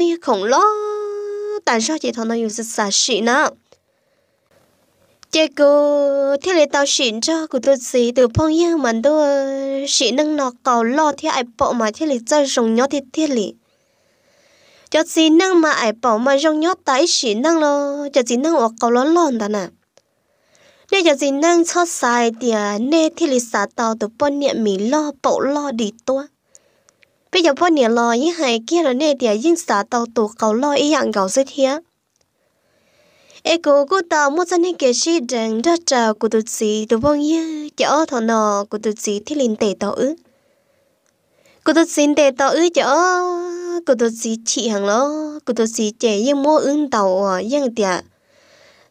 哎呀，恐咯，但是这头呢又是啥事呢？结果天来到 xin cho của tôi gì từ phong yên mà tôi xin nâng nó cầu lo thì ai bỏ mà thiên lịch ra rồng nhó thì thiên lịch cho chị nâng mà ai bỏ mà rong nhót tái xỉ nâng lo cho chị nâng ở cầu lón lòn ta nè nên cho chị nâng cho sai tiền à, nên thì lịch xã tàu từ bọn niệm mì lo bộ lo đi tua bây giờ bọn nè lo như hai kia là nè địa những xã tàu tù cầu lo ý dạng gạo rất hiếm ê cô cô ta mua chân hay kể chi rằng đã trả của tụt gì tụi bọn nhé chở thọ nọ cô tụt gì thi linh tệ tàu ư cô tụt gì tệ tàu ư chở cô tụt gì chị hàng lo cô tụt gì trẻ nhưng mua ứng tàu à nhưng tiệt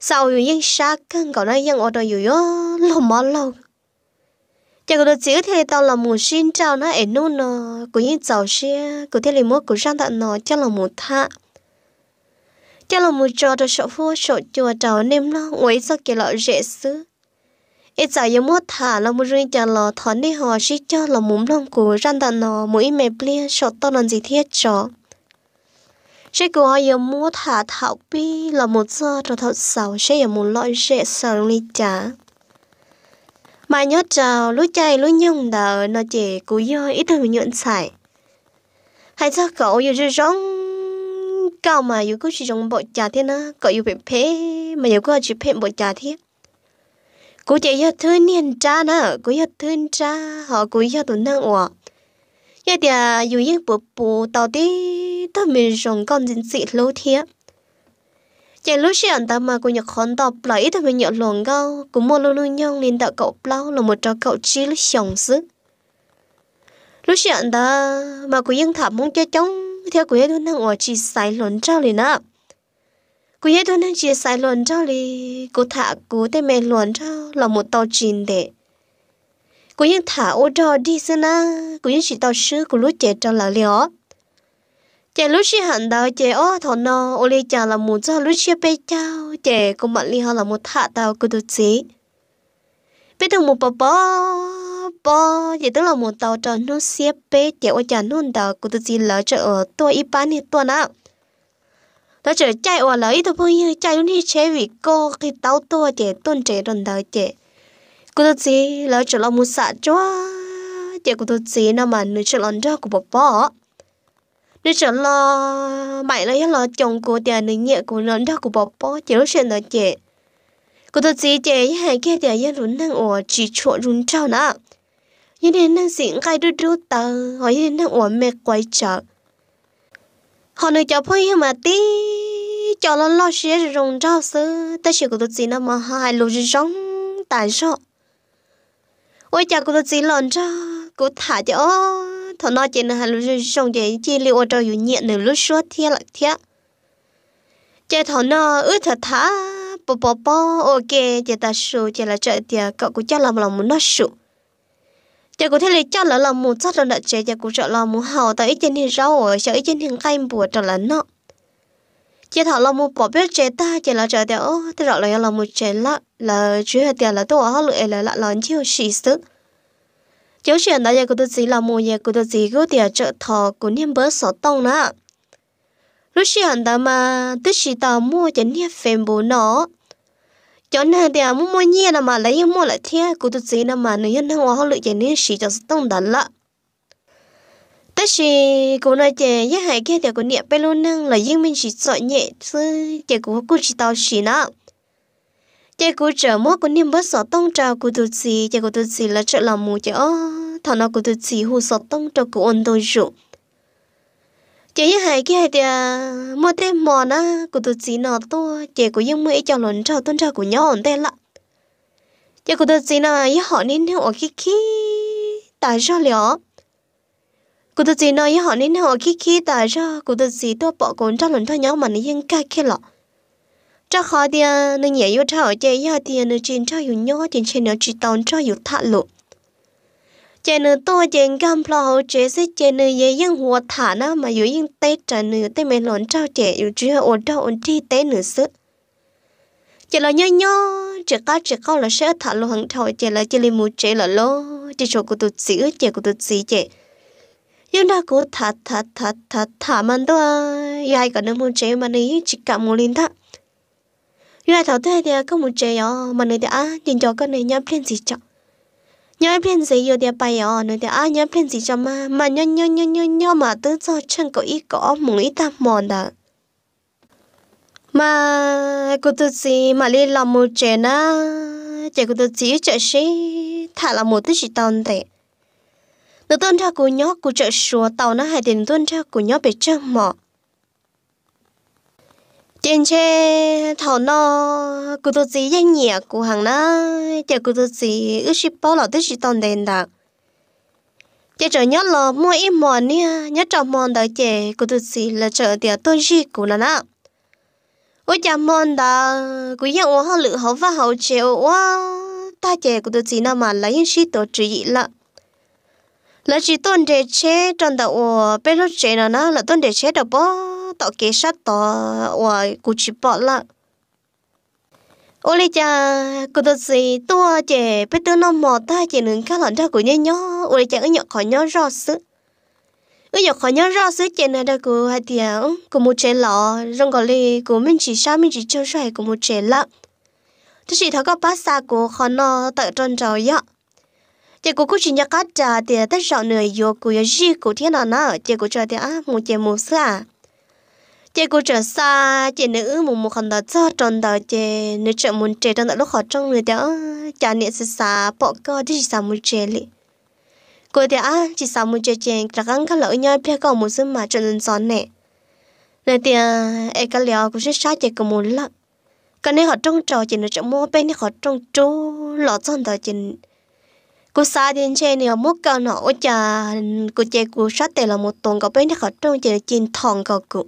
sao อยู่ยังชักกันก่อนนะยังอดอยู่ย่อลมมาลม chỉ có được chữ thì tao là một xin chào nó ở nô nó cũng như giàu xe cũng thế là mua cũng sang tận nó cho là một thạ cho là một trò cho sợ phu sợ chùa chào nem nó ngồi sau kia là dễ xứ ít giờ giờ một thả là một người chào là thón đi họ chỉ cho là muốn lòng của sang tận nó mỗi mẹ bia sợ tao làm gì thiết trò sẽ của giờ một thả thảo bi là một giờ cho thật sầu sẽ giờ một loại dễ sợ đi chả mà nhớ trào lũ chay lũ nhung đờ nó chỉ cú yo ít thứ nhuận xài hay sao cậu yêu chơi rong cao mà yêu cứ chỉ rong bộ trà thế nữa cậu yêu bị phê mà yêu cứ chỉ phê bộ trà thế cú chỉ yêu thứ niên cha nữa cú yêu thứ cha họ cú yêu tụi năng ủa giờ thì yêu yêu bộ bộ tao đi tao mình rong con dân sĩ lũ thiệt chỉ lúc xí anh ta mà cô nhặt khốn tập lấy thì mình nhặt luồng gâu cũng mua luôn luôn nhông lên tạo cậu plau là một trò cậu chi lúc sống sức lúc xí anh ta mà cô yên thảm muốn chơi chống theo cô hết luôn đang ngồi chỉ sai luận trao liền á cô hết luôn đang chỉ sai luận trao liền cô thả cô tên mẹ luận trao là một tàu chìm để cô yên thả ô trò đi xưa na cô yên chỉ tàu sư của lúc trẻ trong là lió chị lúc chị hẳn đó chị ô thọ nó ô lê chả là muốn cho lúc chị bé cháu chị cũng bạn li họ là một thạ tàu cứ được gì bé thằng một bò bò bò chị tức là một tàu cho nó xếp bé chị ô chả nôn đó cứ được gì lỡ chợ ở tôi ít bán hết tuần á đó chợ chạy ở lỡ ít thôi bây chạy luôn đi chế vì cô khi tàu tôi chị tuần trẻ đồn đó chị cứ được gì lỡ chợ là một sạ cho chị cứ được gì nào mà nửa chợ lon cho của bò bò đi trở lo mày là lo chồng của tiền nữ nhẹ của lớn đó của bố bố chỉ lúc chuyện đó chị của tôi chỉ chị hai kia tiền yên luôn năng ở chỉ chỗ run trao nè như thế năng xịn cái đôi đôi tờ hoặc như thế năng ở mẹ quay trở họ nói cho phơi mà tí cho nó lo xé rồi rung trao sơ ta chỉ của tôi chỉ nó mà hai lối rồi rong tàn sợ ôi cha của tôi chỉ lần cho cô thả cho thằng nó chỉ là hàng lúc xong chỉ chỉ liệu trong dù nhện nữa lúc suốt thiệt là thiệt chỉ thằng nó ướt thật thả bò bò bò ok chỉ ta sụ chỉ là chơi thì cậu cũng chắc là lòng muốn nó sụ chỉ cũng thấy là chắc là lòng muốn chắc là đợi chơi chỉ cũng sợ lòng muốn hậu tại ít trên thì rau ở sợ ít trên thì canh bùa trở lại nó chỉ thằng lòng muốn bỏ biết chơi ta chỉ là chơi thì ô thế rồi là lòng muốn chơi lắm là chơi hạt tiệt là tôi ở họ là lại lón chiêu sĩ sức cháu chuyện đó giờ cô tôi chỉ là một giờ cô tôi chỉ có thể trợ thọ của niêm bớt sổ tông nữa lúc chuyện đó mà tức chỉ tao mua cho niêm phèn bố nó cháu này thì mua mua nhiều là mà lấy mua lại thế cô tôi chỉ là mà nếu như hoa họ lựa cho niêm chỉ cho sổ tông đó lạ tất nhiên cô nói chè nhất hai kia thì cô niệm bên luôn nâng là riêng mình chỉ sợ nhẹ chứ chỉ cô cô chỉ tao chỉ nào chị cụ trở mua của niềm bất sọ tông trào của tôi xì chị của tôi xì là chợ lòng mù chị ô nào của tôi xì hù sọ tông trào của ông tôi rượu chị như hai cái hai thì à, mua thêm mò na của tôi xì nó to chị của những mũi cho lớn trào tôn trào của nhau ông tên lạ chị của tôi xì nó ý họ nên hiểu ở khi khi tại sao liệu của tôi xì nó ý họ nên hiểu ở khi khi tại sao của tôi xì tôi bỏ cuốn trào lớn trào nhau mà nó yên ca kia lọ cho khó đi nó nhảy vô cho chơi giờ thì nó trên cho yêu nhỏ trên trên nó chỉ tòn cho yêu thạ lộ trên nó to trên cam plo chế sẽ trên nó dễ yên hòa thả nó mà yêu yên tết trả nữa tết mình lón cho trẻ yêu chỉ ổn cho ổn chi tết nữa sức chỉ là nhớ nhớ chỉ có chỉ có là sẽ thả lô hàng thôi, chỉ là chỉ là một chỉ là lô chỉ chỗ của tụt sĩ chỉ của tụt sĩ chỉ nhưng đã cố thả thả thả thả thả mà đó ai cả nó muốn chỉ mà này chỉ cả một linh thắc như là thảo thế thì có một trẻ nhỏ mà nơi thì á nhìn cho con này nhớ plan gì cho nhớ plan gì giờ thì bay nhỏ nơi thì á nhớ plan gì cho mà mà nhớ nhớ nhớ nhớ nhớ mà tứ cho chân có ít có mùng ít tam mòn đó mà cô tự gì mà đi làm một trẻ na trẻ cô tự gì trẻ sĩ thả là một thứ gì tòn tệ nó tuân theo của nhóc của trợ sủa tàu nó hay tiền tuân theo của nhóc bị trăng mỏ trên xe thọ nó cứ tôi gì danh nhẹ của hàng nó chờ cứ tôi gì ước ship bao là tới chỉ toàn đèn đặc chờ chờ nhớ là mua ít mòn nha nhớ trọng mòn đợi chờ cứ tôi gì là chờ tiệt tôi gì nó nè ôi chà mòn đó cứ nhận hoa lự hậu và hậu chịu quá ta chờ cứ tôi gì nào mà lấy ship tổ chỉ gì lận là chỉ tuần để chế trong đầu bé lúc chế nào nó là tuần để chế đâu bao tao kế sát tao và cụ chỉ bỏ lại ô lê cha cô tôi gì tôi chỉ biết tôi nó mò ta chỉ nướng cá lợn ra của nhớ nhớ ô lê cha cái nhọ khó nhớ rõ sự cái nhọ khó nhớ rõ sự chỉ này đó cô hai tiếng à, cô một chế lọ rong gọi lê cô mình chỉ sao mình chỉ chơi xoài cô một chế lọ tôi chỉ thấy có bát xa cô khó nó tự tròn trời vậy chị cô cũng chỉ nhớ cá trà thì tất sợ người vô cô giờ gì cô thế nào nữa chị cô cho thì à một chị một sao chị cô trở xa chị nữ mùng một hàng đó cho tròn đó chị nữ trợ muốn trẻ trong đó lúc họ trong người đó cha niệm sự xa bỏ co đi xa muốn trẻ lị cô thì à chỉ xa muốn trẻ trẻ là gắng các lỗi nhau phía cầu một số mà trở lên giòn nè nơi thì ai à, cái liệu cũng sẽ sát chị cũng muốn lắm cái này họ trong trò chị nữ trợ mua bên này họ trong chú lọ tròn đó chị cô xa đến chơi này mốt cao nọ cha cô chơi cô sát tiền là một tuần có bên này họ trong chị chín thòng có cụ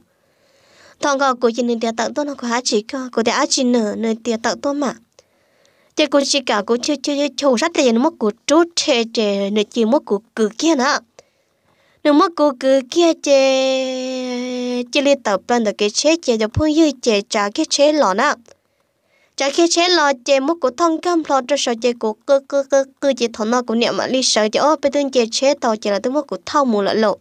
thằng gà của chị nên tiệt tạo tôi nó có há chỉ cơ của tiệt á chỉ nở nên tiệt tạo tôi mà chị cũng chỉ cả cũng chưa chưa chưa sát tiền mất của chú che che nên chỉ mất của cử kia nữa nên mất của cử kia che chỉ liên tập bên được cái chế che cho phương như che trả cái chế lọ nữa chả cái chế lọ che mất của thằng cam lọ cho sợ che của cơ cơ cơ cơ chỉ thằng nó cũng niệm mà lý sợ cho ô bên tên chê chế tàu chê là tôi mất của thông mù lợn lộ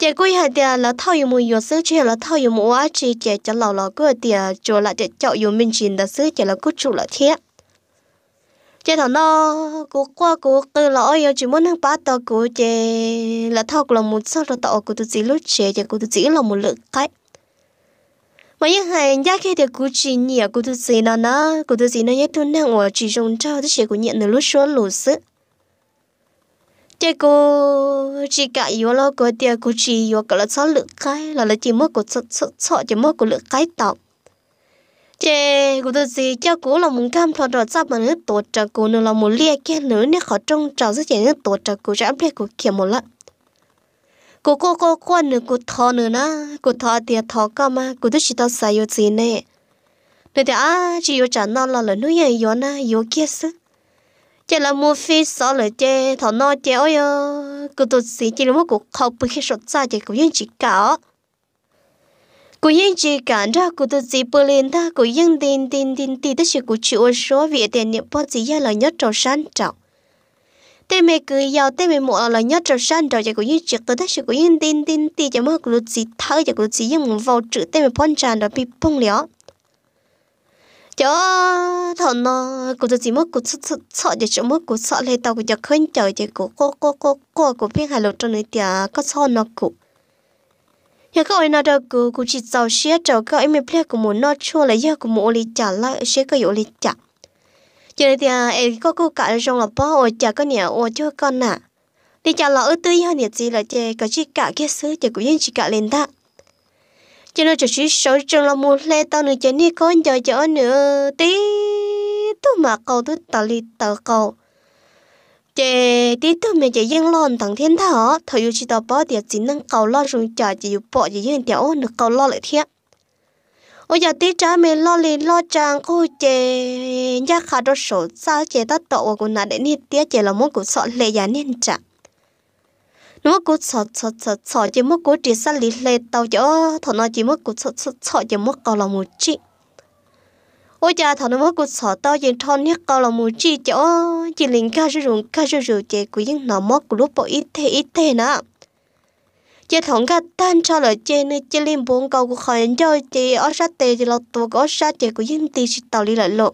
chị quay hai tia là thao yêu mùi yêu sư chị là thao yêu mua á chị chị cho lâu lâu cứ tia cho là chị chọn yêu mình chín là sư chị là cứ chủ là thiệt chị thằng nó cố qua cố từ lò yêu chỉ muốn hàng bát tao cố chị là thao là một sao là tao cố tự chỉ lúc chị chị cố tự chỉ là một lượng cái mà những hàng giá khi thì cố chỉ nhỉ cố tự chỉ nó nó cố tự chỉ nó nhất tuần hàng ở chỉ dùng cho tự chỉ cố nhận được lúc xuống lù sức thế cô chỉ cả yếu lo cô thì cô chỉ yếu cả là lượng cái là chỉ mất của sợ sợ sợ chỉ mất của lượng cái tọc thế cô tôi gì cho cô là muốn cam thoát rồi sao mà nó tổ trợ cô nữa là muốn lia kia nữa nên khó trông trào rất dễ nó tổ trợ cô chẳng biết cô kiểu một lận cô cô cô cô nữa cô thò nữa na cô thò thì thò cơ cô tôi chỉ tao xài yếu gì nè nên thì à chỉ yếu trả nó là là nuôi yếu na yếu kia sức chế là mua phi sợ là chế thọ no chế ơi ơ cụ tụt xí chế là mua cụ khâu bự khi sốt ra chế cụ yên chỉ cả cụ yên chỉ cả ra cụ tụt xí bự lên ta cụ yên tin tin tin tin tất sự cụ chịu số việc tiền niệm bao gì là nhất trầu sáng trọng tê mẹ cứ giàu tê mẹ mua là nhất trầu sáng trọng chế cụ yên chỉ tới tất sự cụ yên tin tin tin chế mua cụ tụt xí thở chỉ cụ tụt xí yên vào chữ tê mẹ phong tràn đó bị bung liao cho thằng nó cô tôi chỉ mất cô sợ sợ để chỗ mất cô sợ lấy tàu cô giờ khơi chờ chỉ cô cô cô cô cô cô biết hai lỗ trong này tiệt có sao nó cụ nhà cái em nào đó cô cô chỉ giàu xe chờ các em mình plei của muốn nó chua lấy giờ của muốn lấy trả lại xe cái yếu lấy trả cho nên tiệt em có cô cả trong là bao ôi trả cái nhà ở cho con nè đi trả lại ở tư nhà nhà gì là chơi có chỉ cả cái xứ chỉ cũng chỉ cả lên đó cho nên chỉ chỉ sợ trường là một lẽ tao nữa chỉ đi con giờ giờ nữa tí tôi mà cầu tôi tao li tao cầu chị tí tôi mình chỉ yên lon thằng thiên thọ thầy yêu chỉ tao bỏ thì chỉ năng cầu lo rồi chờ chỉ yêu bỏ chỉ yên tiểu nữa cầu lo lại thiệt ôi giờ tí cha mình lo liền lo chàng cô chị nhà khá đó sổ sao chị ta tội của nó để nít tiếc chị là muốn của sợ lệ giả nên chẳng nó cố sợ sợ sợ sợ chỉ mất cố chỉ sát lì lệ tao chớ thằng nó chỉ mất cố sợ sợ sợ chỉ mất cầu là một chị ôi cha thằng nó mất cố sợ tao chỉ thon nhất cầu là một chị chớ chỉ liền ca rượu rượu ca rượu rượu chè của những nó mất của lúc bỏ ít thế ít thế nữa chỉ thằng ca tan cho lời chè nên chỉ liền buồn cầu của khỏi cho chị ở sát tề thì lọt tuột ở sát chè của những tì tao đi lại lộ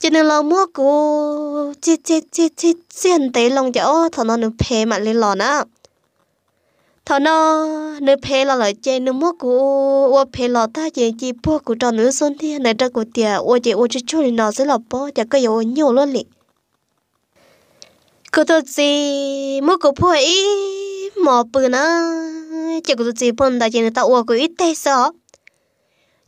chỉ nên là mua cô chỉ chỉ chỉ chỉ chiến tế lòng cháu thằng nó nửa phê mà lên lò nữa thằng nó nửa phê là lại chơi nửa mua cô ô phê lò ta chị chị bố cô cho nửa xuân thì này cho cô tiệt ô chị ô chị chú thì nó sẽ là bố chả có yêu nhiều luôn lì cô tôi chỉ mua cô phơi mỏ bự nữa chỉ cô tôi chỉ phun đại chị người ta ô cô ít tay sao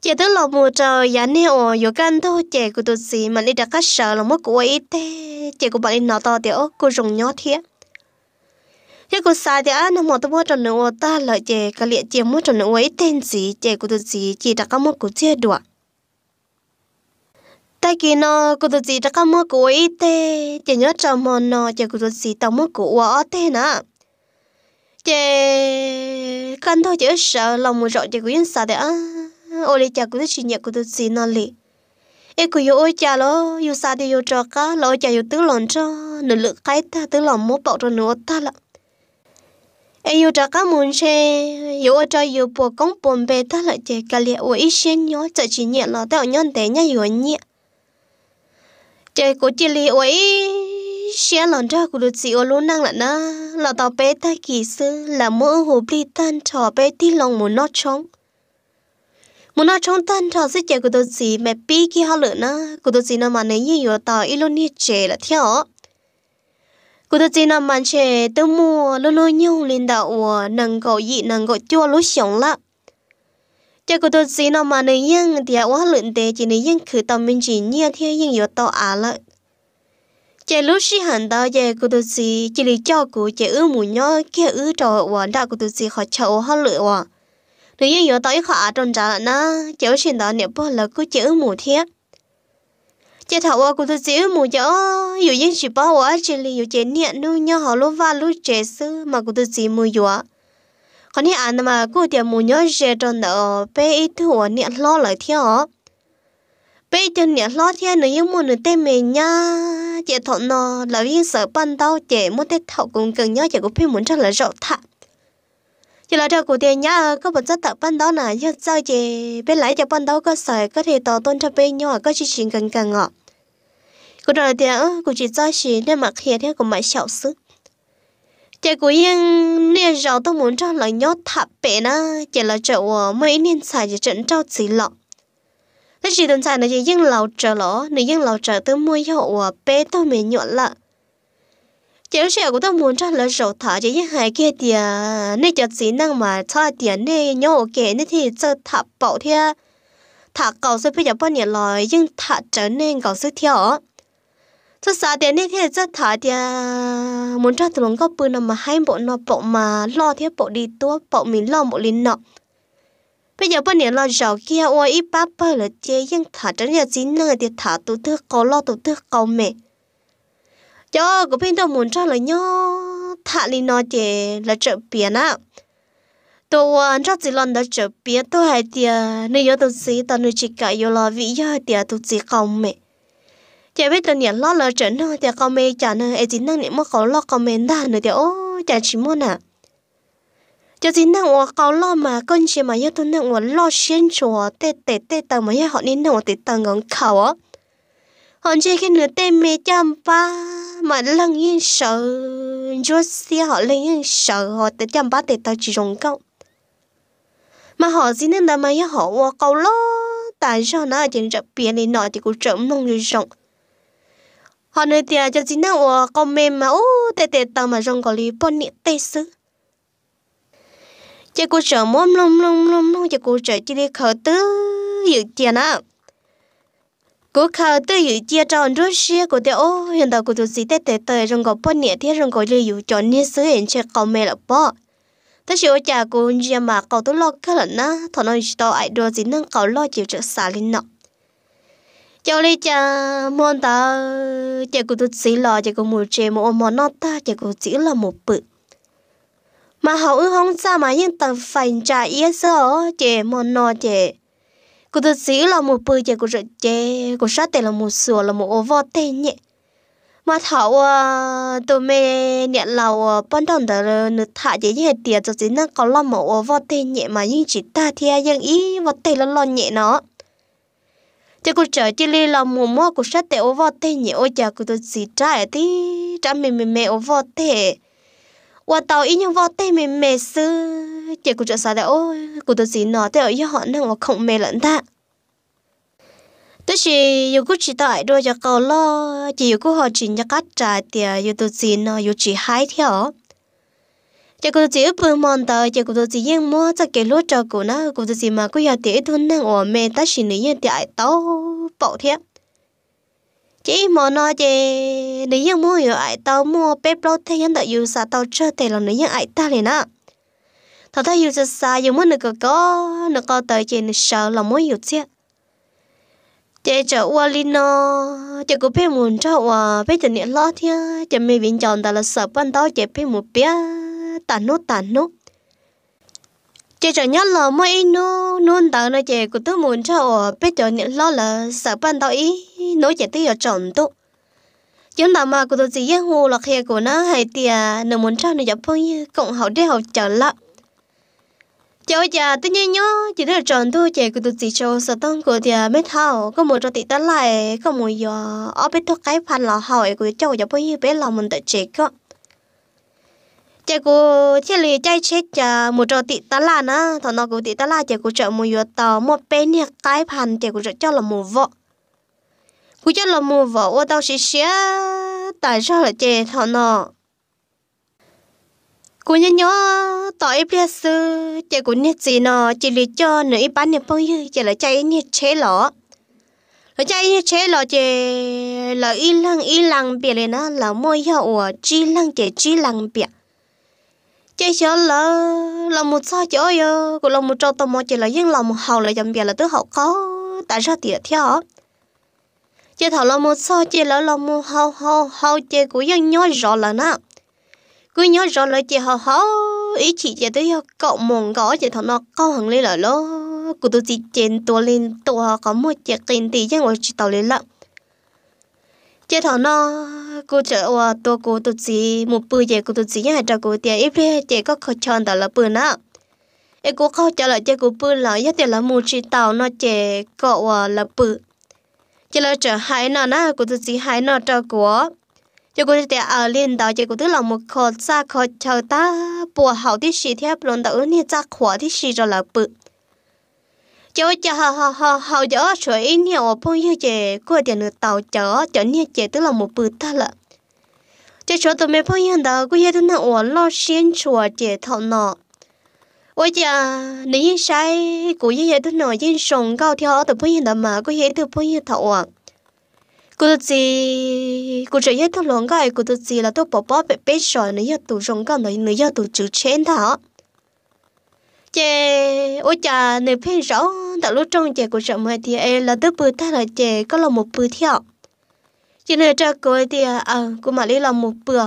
chị thứ lò mùa trời giá nè ồ yo gan thôi chị của tôi gì mà đi đã cắt sợ là mất của ấy thế chị của bạn đi nó to tiểu cô rồng nhỏ thiệt thế cô xa thì anh mà tôi mua tròn nữa ta lợi chị cả liệt chị mua tròn nữa ấy tên gì chị của tôi gì chị đặt có một của chia được, tại kỳ nó cô tôi gì đặt có mua của ấy thế chị nhớ tròn mò nó chị của tôi gì tao mất của ở thế nè chị cần thôi chị sợ lòng mùa rõ chị của yên xa thì anh ôi cha cũng chỉ nhẹ của tôi xin nó lì ê của yêu ôi cha lo yêu xa thì yêu cho cá lo ôi cha yêu tứ lòng cho nửa lượng cái ta tứ lòng muốn bỏ cho nửa ta lận ê yêu cho cá muốn xe yêu ôi cho yêu bỏ công bồn bề ta lại chỉ cả liệt ôi ít xén nhó chỉ chỉ nhẹ lo tao nhân tế nhá yêu nhẹ trời của chị lì ôi xé lòng ra của đứa chị ô lô năng là na là tao bé ta kỳ sư là mơ hồ bli tan trò bé tí lòng muốn nó chóng muốn nói trong tân thọ sẽ chạy của tôi gì mẹ pi khi họ lựa nó của tôi gì nó mà nếu như yếu tỏ ít luôn chế là theo của tôi gì nó mà chế tôi mua luôn luôn nhung lên đậu nâng gỗ gì nâng gỗ chua lối sống lắm chạy của tôi gì nó mà nếu như thì à, quá lượn tệ chỉ nếu như khử tâm mình chỉ nhiên theo nhưng yếu tỏ à lại chạy lúc xí hẳn đó chạy của tôi gì chỉ lý cho của chạy ước muốn nhó kia ư trò hoàn đạo của tôi gì họ chậu họ lựa nếu như yếu tới khó trông trả nó cháu xin đó nếu bỏ lỡ cứ chữ mù thiết chị thảo cô tôi chữ mù cháu dù những gì bảo quá chỉ là dù chế niệm nuôi nhau họ lúc vào lúc chế sư mà cũng tôi chỉ mù yếu còn hiện anh mà cô tiệm mù nhớ chết tròn đó bé ít thua niệm lo lại thiếu, bây giờ niệm lo thế nữa nhưng mà nửa tay mình nha chị thọ nó là vì sợ ban đầu chị muốn tay thọ cũng cần nhớ chị cũng phải muốn cho là rõ thẳng chỉ là cho cụ tiền nhá có một rất tập ban đó là chứ sao chị bên lãi cho ban đó có sợi có thể tỏ tôn cho bên nhỏ có chỉ chuyện cần cần ngọ cụ đó thì cụ chỉ cho chị nên mặc hiện thế cũng mãi sẹo sức chị cụ yên nên rồi tôi muốn cho lời nhót thạp bể na chỉ là chỗ mấy niên xài chỉ trận trao chỉ lọ cái gì tồn tại là chị yên lâu chờ lọ nếu yên lâu chờ tôi mua hiệu bê tôi mình nhọn lại cháu sẽ của đang muốn cho lỡ rổ thả cho những hai kia thì nên cho chỉ năng mà cho tiền nên nhớ ok nên thì cho thả bảo thế thả cầu sẽ bây giờ bao nhiêu rồi nhưng thả trở nên cầu sẽ theo cho sao tiền nên thì cho thả thì muốn cho tụi nó có bự nào mà hai bộ nó bộ mà lo thế bộ đi tua bộ mình lo một linh nọ bây giờ bao nhiêu lo rổ kia ôi ba bơ là chơi nhưng thả trở nên chỉ năng thì thả tụi thứ cầu lo tụi thứ cầu mệt cho cái bên tao muốn cho là nhau thà li nói chè là chợ biển á tôi ờ, ăn cho gì lần đã chợ biển tôi hay tiề nếu giờ tôi xí tao nuôi chỉ cả yêu là vì giờ tiề tôi chỉ không mẹ chả biết tôi nhận lo là chợ nó tiề không mẹ chả nữa ai chỉ năng niệm mất khó lo không mẹ đã nữa tiề ô chả chỉ muốn à cho chỉ năng 我搞 lo mà con chị mà yêu tôi năng 我 lo xuyên chùa tê tê tê tầng mà yêu họ nên năng 我 tê tao ngon khẩu á hòn chơi cái nửa tên mẹ chăm ba mà lăng yên sợ rốt xe họ lên yên sợ họ tới chăm ba để tao chỉ rồng cậu mà họ gì nên làm mà yêu họ qua câu lo tại sao nó ở trên rập bia này nọ thì cũng trộm nông rồi rộng họ nơi thì cho gì nào qua câu mềm mà ô tê tê tao mà rồng có lý bọn nhẹ tê sứ chị cô sợ mồm lông lông lông lông chị cô sợ chị đi khờ tứ dự tiền á cô khâu tự ý chia cho rút xe của tôi ô hiện tại của tôi gì tết tết tết rong gọi bốn nhẹ thế rong gọi lưu dụ cho nên sửa hiện chơi cầu mẹ là bỏ thế chị ôi cha cô nhà mà cầu tôi lo cái lần á thọ nói tôi ai đưa gì nâng cầu lo chịu trợ xả lên nọ cho lý cha mon ta chạy của tôi chỉ lo chạy của mùi chè một món nó ta chạy của chỉ là một bự mà hậu ư không sao mà nhưng tầng phải trả yết sơ chè món nó chè cô ta sĩ là một bơi chạy của sợ chê của sát tệ là một sửa là một ô vò tê nhẹ mà thảo à ờ, tôi mê nhận lầu ờ, bọn đồng tờ nữ thả chế như tiệt cho chính năng có lo một ô vò tê nhẹ mà nhưng chỉ ta thì ai dân ý vò tê là lo nhẹ nó chứ cô trở chỉ li là một mua của sát tệ ô vò tê nhẹ ô chả của tôi sĩ trái thì trái mềm mềm mềm ô vò tê và tàu ý nhưng vò tê mềm mềm xưa chị cũng cho sao đấy ôi cô tôi gì nó thế ở yêu họ nó không mê lẫn ta tức là dù cũng chỉ tại đôi cho cầu lo chỉ dù cũng họ chỉ nhắc cắt trả tiền yêu tôi gì nó yêu chỉ hai theo chị cô chỉ bận mòn tờ chị cô chỉ yên mơ cho cái lúa cho cô nó cô chỉ mà cô giờ tiền thôn năng ở mê ta chỉ nữ yên tại tao bảo thiệp chị mà nó chị nếu như mua hiểu ai tao mua bếp lót thế nhân đợi yêu sao tao chơi thế là nếu như ai ta liền á thật ta yêu cho xa yêu muốn được có được có tới trên sợ là muốn yêu chứ chị chờ qua linh nó chị cũng biết muốn cho qua biết chị niệm lo thia chị mới viện chọn ta là sợ ban đó chị phải một bé tàn nốt tàn nốt chị chờ nhất là mấy nó nôn tao nó chị cũng tự muốn cho qua biết chị niệm lo là sợ ban đó ý nói chị tự chọn tốt chúng ta mà cũng tự chỉ yêu hồ là khi của nó hay tiệt nếu muốn cho nó giúp phong cũng hậu để hậu trở lắm cháu già tôi nhớ nhớ chỉ là chọn thôi chị của tôi chỉ cho sợ tăng của thì mấy à, thao có một trò tị tán lại có một giờ à, ở bên thuốc cái phan lò hỏi của cháu giờ bây giờ bé lòng mình tự chị cơ chị của chị lì chạy chết chả à, một trò tị tán là nó thằng nó của tị tán là chị của chợ một giờ tàu một bé nè cái phan chị của chợ cho là một vợ của cho là một vợ ô tao xí xía tại sao lại chị thằng nó cô nhớ nhớ tỏ bia biết sư chị cũng nhớ gì nọ chị lý cho nữ ít bán niệm bao nhiêu chị là chạy nhớ chế lọ lại chạy nhớ chế lọ chị là ít lăng ít lăng bịa lên nó là môi hiệu của chi lăng chị chi lăng bịa chị cho là là một sao chị ơi cô là một trâu tôm mà chị là yên lòng hậu là dòng bịa là tứ hậu có tại sao tiệt theo chị thảo là một sao chị là lòng hậu hậu hậu chị cũng yên nhớ rõ là nào cứ nhớ rõ lời chị họ họ ý chị chị tới cậu mồm gõ chị thằng nó câu hằng lên lại lo cô tôi chị trên tua lên tua có một chị tiền tỷ chứ ngồi chị tàu lên lận, chị thằng nó cô chợ qua tua cô tôi chị một bữa chị cô tôi chị nhà trò cô tiền ít lên chị có khó chọn đó là bữa nào em cô khó trả lại cho cô bữa là nhất tiền là một chị tàu nó chị cậu à, là bữa chị là trở hai nọ na cô tôi chị hai nọ trò cô cho cô thì ở ờ, liên đó chỉ cô tức là một khó xa khó chờ ta bùa hậu thì xì theo luôn đó ni ra khó thì xì rồi là bự cho cho hờ hờ hờ hờ cho sửa nhiều phong yêu chị cô thì nửa tàu chở chở ni chị tức là một bự ta lợ cho số tụi mình phong yêu đó cô yêu tôi nào ở lo xuyên chùa chị thọ nọ ôi chà nếu như sai cô yêu tôi nào yên sống cao theo tụi phong yêu đó mà cô yêu tụi phong yêu thọ à cô tự chỉ cô chỉ hết thằng lớn cái cô tự chỉ là tôi bỏ bỏ bé bé rồi nữa giờ tụi rồng cái nữa nữa giờ tụi chữ chén thảo chè ôi chà nếu phê rõ tại lúc trong chè của rộng hai thì em là tôi bự thay là chè có là một bự theo cho nên cho cô thì à, à cô mà lấy là một bự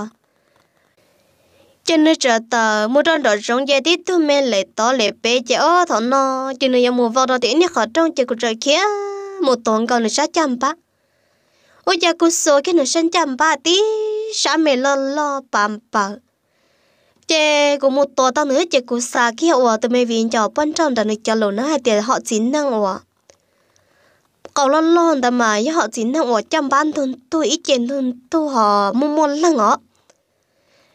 cho nên trở tờ mua trong đó rong dây tít tôi men lệ to lệ bé chè ô thọ no cho nên giờ mua vào đó thì anh khó trong chè của trời kia một tuần còn là sáu trăm bạc ô giờ cô số cái nó sinh chăm ba tí sao mẹ lo lo bám bờ chè cô một tổ tao nữa chè cô xa kia ủa tụi mày viên cho bên trong đàn cho lỗ nó hai tiền họ chín năng ủa cậu lo lo đàn mà với họ chín năng ủa chăm ban thun tôi ít tiền thun tôi họ mua mua lăng ủa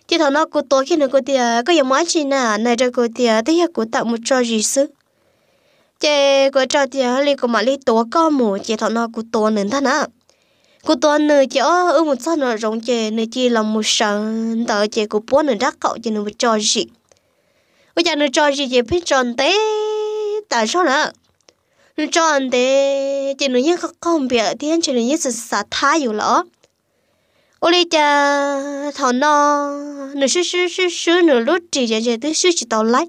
chỉ thằng nó cô tổ khi nó cô tiệt à, có gì mới chi nè này cho cô tiệt à, thấy cô tặng một trò gì xứ chè cô trò tiệt hay à, cô mà lấy tổ con mù chỉ thằng nó cô tổ nên thằng cô toàn nửa chỗ ở một sao nó rong chè nửa chi là một sân tờ chè của bố nửa đắc cậu chè nửa cho gì bây giờ nửa cho gì chè biết tròn té tại sao nữa nửa tròn té chè nửa nhớ không biết tiếng chè nửa nhớ sự sát thái อยู่ lỡ ô lê cha thọ nó nửa sư sư sư sư nửa lút chỉ chè chè tới sư chỉ tàu lái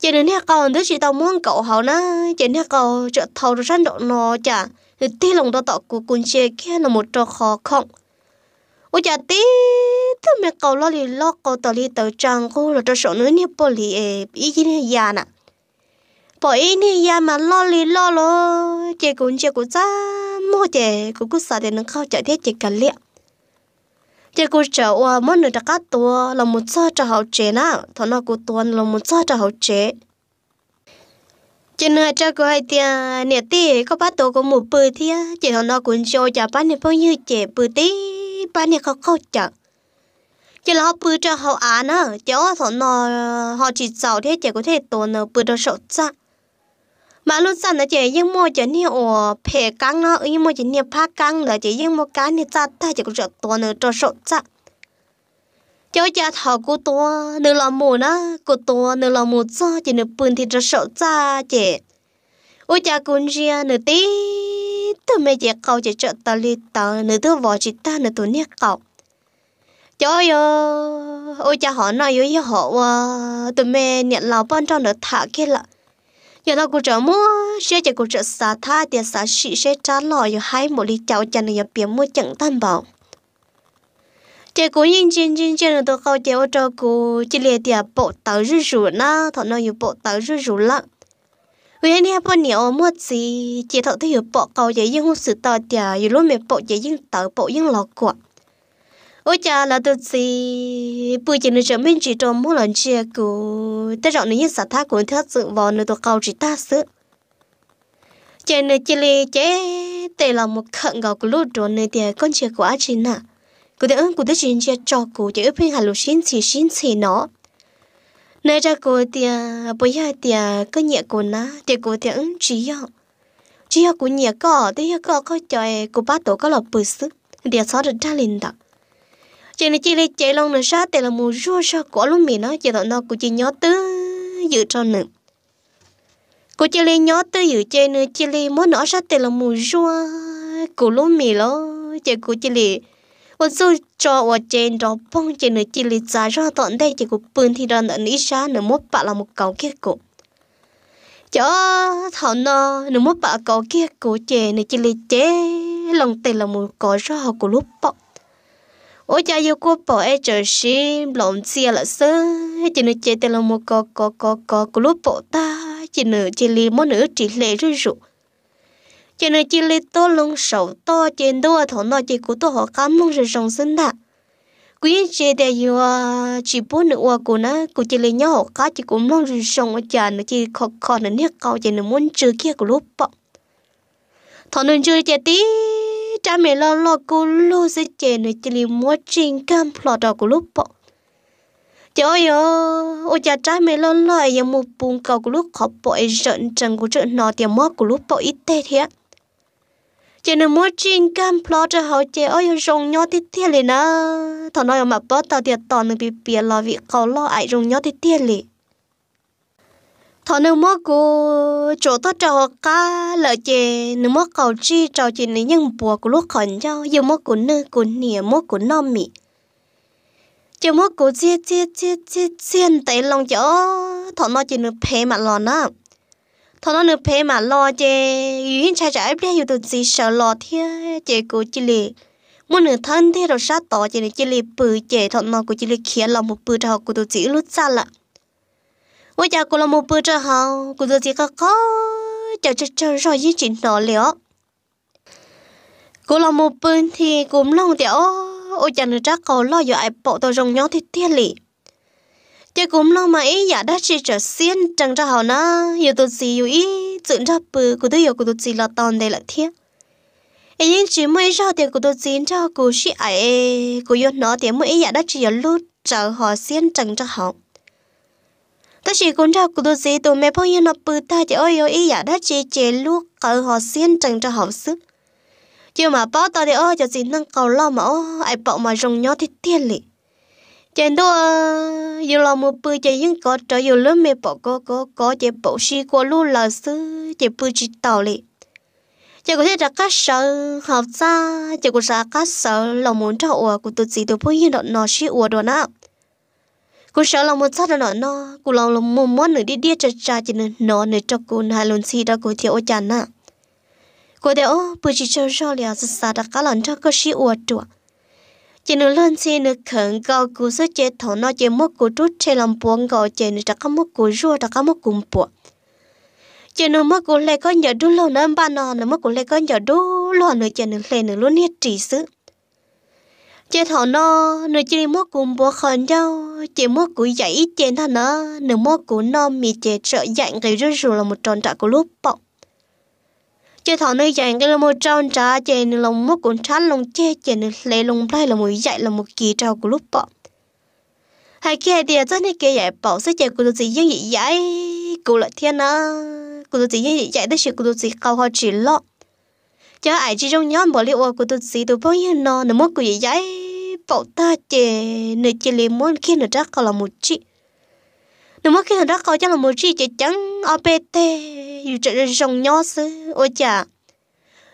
chè nửa nhớ còn tới chỉ tàu muốn cậu hậu nó chè nửa cậu trợ thầu rồi sanh độ nó chả tí lòng đó tọ của quân xe kia là một trò khó khăn ôi chả tí thứ mẹ cầu lo lì lo cầu tờ lì tờ trang cô là trò sổ nữa nè bỏ lì ý gì nè già nè bỏ ý nè già mà lo lì lo lo chè cũng chè cũng cha mua chè cũng cứ xả để nó khao chạy thế chè cả liệt chè cũng chờ qua mỗi nửa trà cá tua là một sao trà hậu chè nè thằng nào cũng tuần là một sao trà hậu chè chỉ nói cho cô hay tia à, nè tì có bắt tổ có một bự tia à, chỉ họ nó cuốn cho chả bắt nè bao nhiêu trẻ bự tí bắt nè khó khó chả chỉ là họ bự cho họ ăn á chỉ họ họ nó họ chỉ sau thế chỉ có thể tổ nó bự cho sổ ra mà lúc sau nó chỉ những mua chỉ nè ở phe căng nó những mua chỉ nè phá căng là chỉ những mua cá nè ra ta chỉ có sổ tổ nó cho sổ ra cho cha thọ của tôi nửa lòng mù nó của tôi nửa lòng mù cho chỉ nửa bùn thì rất sợ cha chị ôi cha cũng ria nửa tí tôi mẹ chị cậu chỉ trợ tao li tao nửa thứ vợ chị ta nửa tuổi nhé cậu cho yo ôi cha họ nói với họ ờ, tôi mẹ nhận lão ban trong nửa thả kia là giờ tao cũng trợ mua sẽ chỉ cũng trợ xả tha tiền xả xị sẽ trả lò rồi hai một ly cháo chân rồi biến mua chẳng tan bảo chị cũng nhìn trên trên trên là tôi không chị cho cô chị liền thì bộ tàu rủ rủ na nó yêu bộ tàu rủ rủ vì anh em bọn nhiều mất gì chị thọ thấy hiểu bộ cầu dễ dưng không sự tàu chả yêu luôn mẹ bộ dễ dưng tàu bộ dưng lọ quạt ôi cha là tôi gì bữa chị nữa chấm mình chỉ cho mỗi lần chia cô ta chọn những sát thác của thác sự vào nơi tôi cầu chỉ ta sự chị nữa chị liền chế tệ là một khẩn gạo của lúa rồi này thì con chia của chị nào cô thể ơn cô thể chính chia cho cô chỉ ướp hình hà lô xin chỉ xin chỉ nó nay ra cô thì bây giờ thì cái nhẹ cô nó thì cô thì ơn chỉ ạ chỉ ạ cụ nhẹ có thì có có cho cô ba tổ có lọc bự sức để sao được ra liền đó chị này chị lấy chạy lòng nữa sao thì là mù rua sao quả luôn mì nó chị tao nó cô chỉ nhớ tứ dự cho nữa cô chị lấy nhớ tư dự chơi nữa chị lấy muốn nó sao thì là mù rua cụ luôn mì lo chị cụ chị lấy 我就 cho 我 trên đó bông trên nơi chỉ lý giá ra tận đây chỉ có bưng thì ra nợ ní xa nợ mốt bạ là một cầu kia cổ cho thảo nọ nợ mốt bạ cầu kia cổ chè nơi chỉ lý chế lòng tề là một có ra của lúc bọc ôi cha yêu cô bỏ ai chờ lòng xia là sơ chỉ nơi chế tề là một có có có có của lúc bọc ta chỉ nợ chỉ lý mốt nửa chỉ lệ rơi rụng cho nên chỉ lấy to lông sầu to trên đó thằng nó chỉ cố tôi họ cắm lông rồi sống sinh đã quý chị để yêu ờ, chỉ bố nữ hoa cô nó cô chỉ lấy nhau họ cá chỉ cũng lông rồi sống ở nhà nó chỉ khó khó nên nhét câu chỉ nên muốn chơi kia của lúc bọc, thằng nó chơi chơi tí cha mẹ lo lo cô lúc sẽ chơi nó chỉ lấy mua trên cam lọ đó của lúc bọ trời ơi ờ, ôi cha trai mẹ lo lo giờ một bùn cầu của lúc khó bỏ giận trần của trận nó tiền mất của lúc bỏ ít tê thiệt chỉ nên mua chim cam plo cho họ chị ơi rong nhau thì thiệt liền á thằng nói mà bớt tao tiệt tòn nó bị bịa lo vì cậu lo ai rong nhau thì thiệt liền thằng nó mua cô chỗ tao cho họ cá lỡ chơi, nó mua cậu chi cho chị nó nhưng bùa của lúc khẩn cho giờ mua của nữ của nia mua của non mì chị mua của chia chia chia chia chia tay lòng chỗ thằng nó chị nó phê mặt lo á thằng nó nửa phê mà lo chê yên cha cha ép đấy tụi gì sợ lo thế chê cô chỉ lì muốn nửa thân thế rồi sát tỏ chê này chỉ lì bự chê thằng nó cô chỉ lì khía lòng một bự thằng của tụi chỉ lút xa lạ ôi cha cô là một bự trò hào của tụi chỉ có khó chờ chờ chờ rồi yên chỉ nọ liệu cô là một bự thì cũng lòng tiểu ôi cha nửa chắc cậu lo giờ ai bỏ tôi rồng nhau thì tiếc lì chị cũng lo mà ý giả đã chỉ trở xiên chẳng cho hào na giờ tôi gì yêu ý dựng ra bự của tôi yêu của tôi gì là toàn đây là thiệt ấy nhưng chỉ mới cho tiền của tôi xin cho cô sĩ ấy cô yêu nó tiền mới giả đã chỉ giờ lút trở họ xiên chẳng cho họ tôi chỉ cũng ra của tôi gì tôi mẹ bao nhiêu nó bự ta chỉ ôi yêu ý giả đã chỉ chế lút cỡ họ xiên chẳng cho họ sức chứ mà bao tao để ôi cho gì nâng cầu lo mà ôi ai bảo mà rồng nhó thì tiền lì chén đó giờ là một bữa chè những có trở giờ lớn mẹ bỏ có có có chè bỏ xí qua luôn, là sư chè bữa chỉ tàu lì chè có thể là cá sợ học ra chè có ra cá sợ lòng muốn cho ủa của tôi chỉ tôi phải hiện đoạn nó xí ủa đó nè cô sợ lòng muốn sát nó nó cô lòng lòng muốn món nữa đi đi chà chà chỉ nên nó nữa cho cô hai lần xí đó cô thiếu chán nè cô thấy ô bữa chỉ cho rõ là sát đã cá lần cho cô xí ủa chuột chỉ nữ lên xe nữ khẩn cầu cứu sơ chế thổ nó chế mất cứu trút chế làm buồn cầu chế nữ đặc mất cứu rùa đặc mất cú buồn chế nữ mất cứu lê có nhớ đu lâu nữa ba nọ nữ mất cứu lê có nhớ đu lâu nữa chế nữ lê nữ luôn hết trí sự chế thọ nó nữ chế mất cú buồn khẩn nhau chế mất cứu dạy chế thằng nó nữ mất cứu nó mì chế trợ dặn cái rùa rùa là một tròn trạc của lúc bọng chơi thọ nơi dành cái là một tròn trá chơi nên lòng mốt cuốn chán lòng che chơi nên lệ lòng lại là một dạy là một kỳ trào của lúc bỏ hai kia thì rất nên kia dạy bỏ sẽ chơi của tôi chỉ dân gì dạy cụ lại thiên á của tôi chỉ dân gì dạy tới sự của tôi chỉ cầu họ chỉ lọ. cho ai chỉ trong nhóm bỏ liệu của tôi chỉ tôi bao nhiêu nó nó mốt của gì dạy bỏ ta chơi nơi chơi lấy muốn khi nó chắc là một chị nếu mất khi đó nó chắc là một chi chơi trắng opt yêu trở ra rong nhó sư ô chả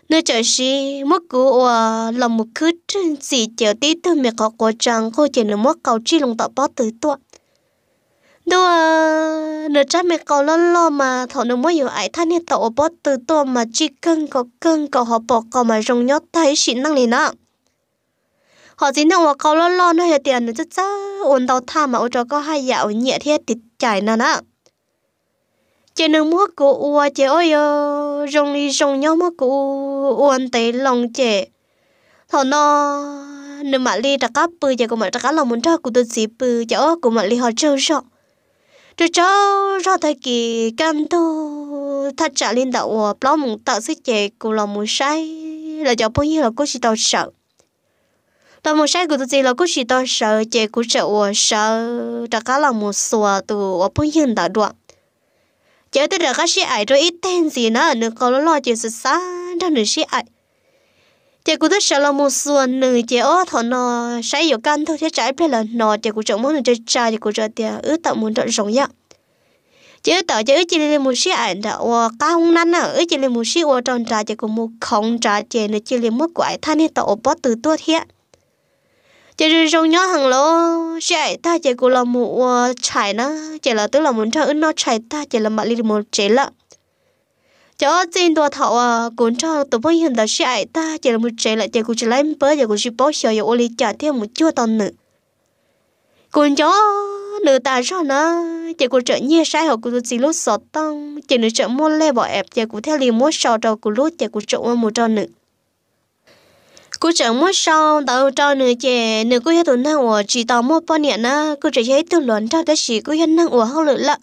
nơi trở si mất cú ô là một cứ trên gì chờ tí từ mẹ có quả chẳng khô chỉ là mất cầu chi lòng tạo bó tới tuột đâu à nửa trái mẹ cầu lo lo mà thọ nó mới hiểu ai than hết tàu bó từ to mà chỉ cưng có cưng có họ bỏ cầu mà rong nhót thấy xịn năng liền á họ chỉ năng cầu lo lo nó hiểu tiền nó chắc chắc ổn đầu tha mà ổn cho có hai dạo nhẹ thế thì chảy nè nè chế nó mua cổ ua chế ôi ơ rong đi rong nhau mua cổ anh tế lòng chế thọ nó nếu mà li đặt cá bự chế cũng mà đặt cá lòng muốn cho cụ tôi xịp bự chế ơi cũng mà li họ trâu sọ trâu trâu ra thấy kỳ căn tu thắt chặt lên đầu ua plom mùng tạo sức chế cụ lòng muốn say là cho bao nhiêu là cô chỉ tao sợ tao muốn say của tôi gì là cô chỉ tao sợ chế của sợ ua sợ đặt cá lòng muốn sủa tu ua bao nhiêu đã đoạn giờ tới giờ các sĩ ai rồi ít tên gì nữa nữa có lo chuyện sự xa đó nữa sĩ ai chị cũng thích sao là một xuân nữa chị ở thọ nó sai giờ căn thôi thế trái bây là nó chị cũng chọn món chơi trà chị cũng chọn tiền ứ tạo muốn chọn giống nhau, chị ứ tạo chị ứ chị lên một sĩ ai đã ở cá hung năn à ứ chị lên một sĩ ở tròn trà chị cũng một không trà chị nữa chị lên một quái thanh niên tạo ở từ tuốt hiện chị rồi trong nhớ hàng lô chạy ta chị cũng là mụ ờ, chạy nó chị là tức là muốn cho nó chạy ta chị là mặt đi một chế lận cho trên tòa thọ à ờ, cũng cho tụi bây hiện tại chạy ta chỉ là một chế lại chạy cũng chỉ lấy bớt giờ cũng chỉ bỏ sợ giờ ô li trả thêm một chút tao nữa cuốn cho nửa ta cho nó chạy cũng trở nhẹ sai học cũng chỉ lúc sợ tăng chạy nửa trở mua lê bỏ ẹp chạy cũng theo liền mua sò trâu cũng lúc chạy cũng trộn một trâu nữa cô chẳng muốn sao đâu cho nữa chè nửa cô hết tuần năng ở chỉ tao mua bao nhiêu na cô chỉ thấy tuần lớn ra tất chỉ cô hết năng ở hao lự lạ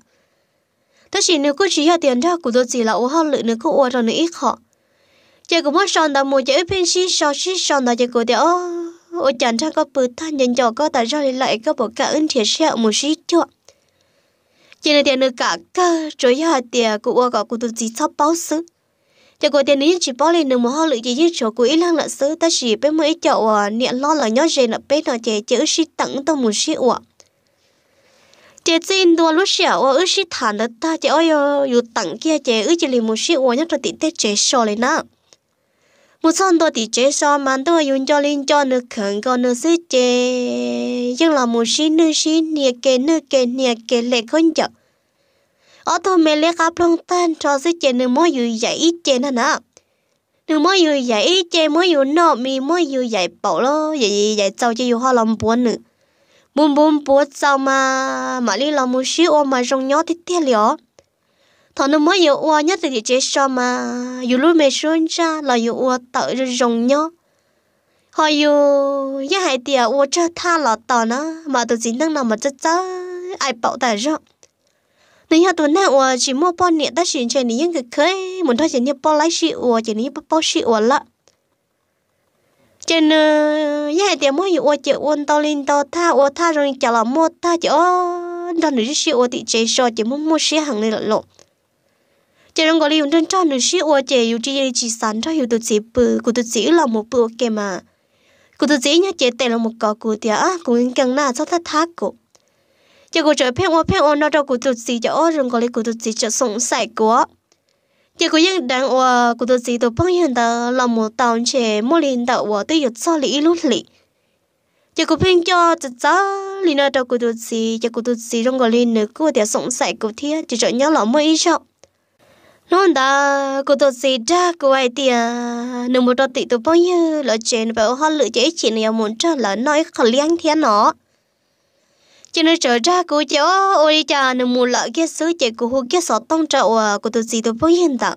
tất chỉ nửa cô chỉ hết tiền ra của tôi chỉ là ở hao lự nửa cô ở trong nửa ít họ chè cũng muốn sao tao mua chè pin xí sao xí sao tao chè của tao ô chẳng ra có bự tha nhân cho có tại sao lại có bộ cả ứng thiệt sẹo một xí chưa chè này tiền nửa cả cơ rồi hết tiền của cô của tôi chỉ sắp báo sức chỉ có tiền ít chỉ bỏ lên nửa một hoa lựu chỉ chỉ chỗ của ít lăng là sứ ta chỉ bên mấy chậu à niệm lo là nhớ gì là bên nó chỉ chữ si tặng tao một si ủa, chị xin đồ lúc xẻo ủa ước sĩ thản đất ta chị ơi dù tặng kia chị ước chị liền một sĩ ủa à, à, nhất là tỷ tết chế sò lên nè một son đồ tỷ chế sò mà tôi dùng cho lên cho nửa khẩn còn nửa sứ chế nhưng là một sĩ nửa sĩ nia kê nửa kê nia kê lệ không chậm ở thôn mẹ lấy cá phong tan cho sẽ chè nửa mỗi dù dậy chè nè nè nửa mỗi dù dậy chè mỗi dù nọ mì mỗi dù dậy bỏ lo dậy dậy sau chơi dù hoa lòng buồn nữa buồn buồn buồn sau mà mà đi lòng một xíu ôm mà rong nhó thì thiệt lió thằng nửa mỗi dù ua nhất thì chế cho mà dù lúc mẹ xuống ra là dù ua tự rong nhó họ dù giá hai tiệt ua cho tha lọt tò nó mà tôi chỉ đang nào mà chết chơi ai bảo tài rộng nếu như tuần này ủa chỉ mua bao nhiêu ta xin chơi những cái khơi muốn thôi chỉ như bao lái xị ủa ờ, chỉ như bao xị ủa ờ, lợ trên ờ, nhà tiền mua ủa chỉ ôn tao lên tao tha ủa tha rồi chả là mua tha chỉ ô đó nữa chỉ ủa thì chỉ so chỉ muốn mua xe hàng này là lộ trên ông gọi là trên cho nữa chỉ ủa chỉ yêu chỉ chỉ sản cho hiểu tự chỉ bự của tự chỉ là một bự cái mà của tự chỉ nhá chỉ tệ là một cọ của tiền à cũng cần na cho thắt thắt của chỉ có chơi phép ô phép ô nó đâu có tụt gì cho ô rừng có lấy có tụt gì cho sống sài của chỉ có những đàn ô có tụt gì tụt phong hiện tờ là một tàu trẻ mua liền tàu ô tới giật lý lúc lý chỉ có phim cho chỉ cho liền nó đâu có tụt gì chỉ có tụt gì rừng có liền nữa có thể sống sài của thia chỉ cho nhớ là mới ít chọc luôn đó cô tôi gì ra cô ai thì nếu một đợt tị tôi bao nhiêu là trên và họ lựa chế chỉ là muốn cho là nói khó liên thế nó cho nên trở ra cô cháu ôi cha nó mua lợ cái sứ chạy của hồ cái sọt tông trậu à của tôi gì tôi bơi hiện tại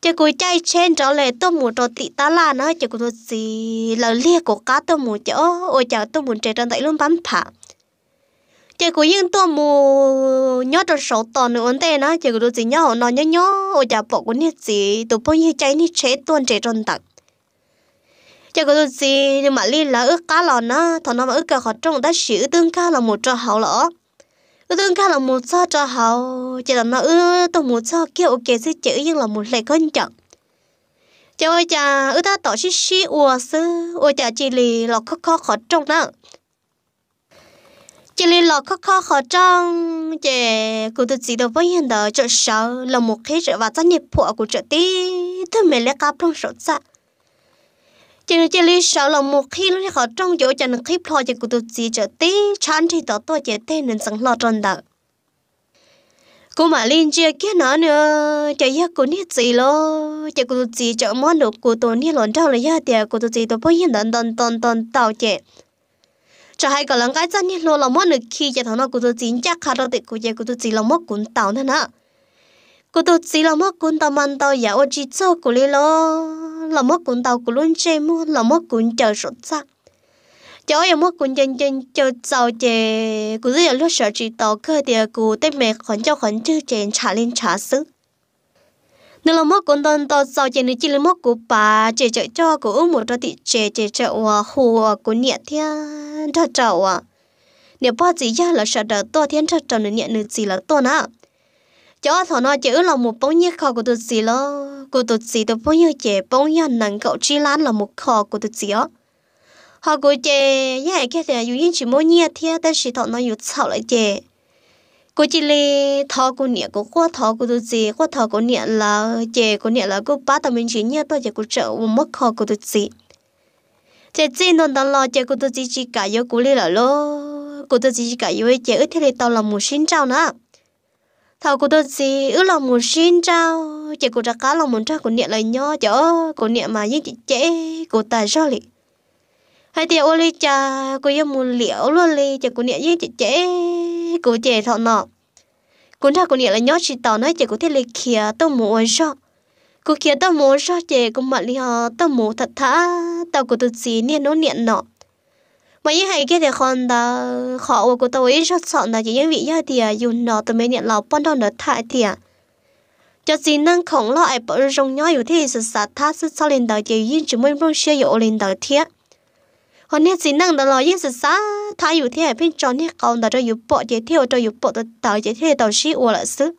cho cô trai trên trở lại tôi muốn trò tị ta là nó cho cô tôi gì là lia của cá tôi muốn chỗ ôi cha tôi muốn chạy trong tay luôn bám thả cho cô yên tôi mua nhớ trong sọt tò nữa ổn tê nó cho cô tôi gì nhớ nó nhớ nhớ ôi cha bộ của nhiệt gì tôi bơi như chạy như chết tuôn chạy trong tặng cho cái gì nhưng mà li là ước cá lò nó thằng nó mà ước cả khó trong đã xỉu tương cá là một cho hậu lỡ ước tương cá là một trò cho hậu chỉ là nó ước tôi một trò kia ok sẽ chữ nhưng là một lệ con chậm cho ơi cha ước ta tổ xí xí ua sư ua cha chỉ lì lò khó khó khó trong đó chỉ lì lò khó khó khó trong chỉ cô tôi chỉ đâu với hiện đó chỗ sợ là một khi chỗ và rất nhiều phụ của chỗ tí thôi mình lấy cá plong sốt sạch chỉ là chỉ là sợ là một khi lúc này họ trong chỗ cho nên khi lo chỉ cụ tôi chỉ cho tí chán thì tao tôi chỉ tên nên sẵn lo tròn đỡ cô mà linh chia kia nó nữa chỉ ya cô nít gì lo chỉ cô tôi chỉ cho món đồ cô tôi nít lon trâu là ya tiệt cô tôi chỉ tôi bây giờ đần đần đần đần tao chỉ cho hai cái lần cái chân nít lo là món được khi cho thằng nó cô tôi chỉ chắc khá đó thì cô chạy cô tôi chỉ là món cuốn tao nữa nè cô tôi chỉ là mất cuốn tao mang tao giả ô chỉ cho cô lấy lo là mất cuốn tao của luôn chơi mua là mất cuốn chờ sốt sắc cháu em mất cuốn chân chân chờ sau chè cô rất là lúc sợ chỉ tao cơ thì cô tết mẹ khẩn cho khẩn chứ chè trả lên trả sức nếu là mất cuốn tao tao sau chè nếu chỉ là mất của bà chè chợ cho cô uống một đôi thị chè chè hoa hồ của nhẹ thia cho chậu à nếu bao giờ ra là sợ đỡ to thiên cho chậu nữa nhẹ nữa chỉ là to nào cho thọ nó chữ là một bông nhát khó của tôi gì lo của tôi gì tôi bông nhát trẻ bông nhát nặng cậu chi lan là một khó của tôi gì đó họ của trẻ nhà cái thì dù như chỉ mỗi nhát thọ nó dù sao lại trẻ cô chỉ lê thọ của nhẹ của qua thọ của tôi gì qua thọ của nhẹ là trẻ của nhẹ là cô ba tao mình chỉ nhát tôi chỉ cô trợ một mất khó của tôi gì trẻ chỉ non đang lo trẻ của tôi gì chỉ cả yêu của lê là lo của tôi gì chỉ cả yêu trẻ ít thế thì tao là một sinh trao nữa thầu của tôi gì ước lòng muốn xin trao chị của ra cá lòng muốn trao của niệm lời nho chỗ của niệm mà như chị chế của tài do lị hai thì ô ly cha của yêu muốn liễu luôn ly chị của niệm như chị chế của chị thọ nọ cuốn ra của niệm là nho chị tỏ nói chị có thể lịch kia tao muốn sao cô kia tao muốn sao chị cũng mặn ly họ tao muốn thật thà tao của tôi gì nên nó niệm nọ mà ý hay cái thì con đó họ của tôi ý rất sợ là chỉ những vị gia thì à, dùng nó từ mấy niệm lò bắt đầu nó thải thì à. cho gì năng khổng loại ai bỏ rong nhỏ thì sự sát tha sự sau lên đời chỉ yên chỉ mới rong xe yếu lên đời thiệt còn nay gì năng đó là yên sự sát tha yếu thì phải bên tròn thế còn cho yếu bỏ chỉ theo cho yếu bỏ đời chỉ theo đời sĩ uo là xứ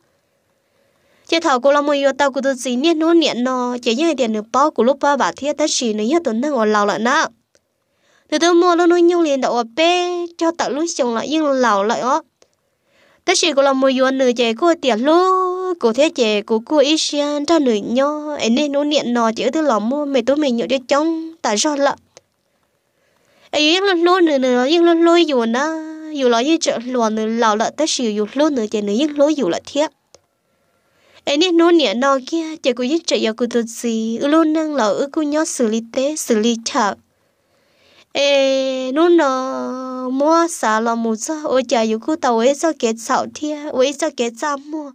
chỉ thảo cô là một yếu tao của tôi gì niên nô niên nó chỉ những tiền được bao của lúc ba bà thiết tất chỉ nữa nhất tuần năng ở lâu lại nào tôi tôi mua luôn luôn nhung liền đậu bé cho tao lúc chồng lại nhưng lão lại ó tất chỉ có là một yuan nữ trẻ cô tiền luôn cô thế trẻ của cô Asian cho nữ nho ấy nên nó niệm nó chứ tôi lòng mua mẹ tôi mình nhậu cho chồng tại sao lợ ấy yên luôn luôn nữ nữ yên luôn lôi yuan na dù lo như chợ luồn nữ lão lợ tất chỉ dù luôn nữ trẻ nữ yên lôi dù lợ thiệt ấy nên nó niệm nó kia trẻ cô yên trẻ giờ cô tự gì luôn năng lão ư cô nhớ xử lý tế xử lý chợ ê nó nó mua xả là một số ôi chả yêu cô tàu ấy sao kết sạo thia ấy sao kết sao mua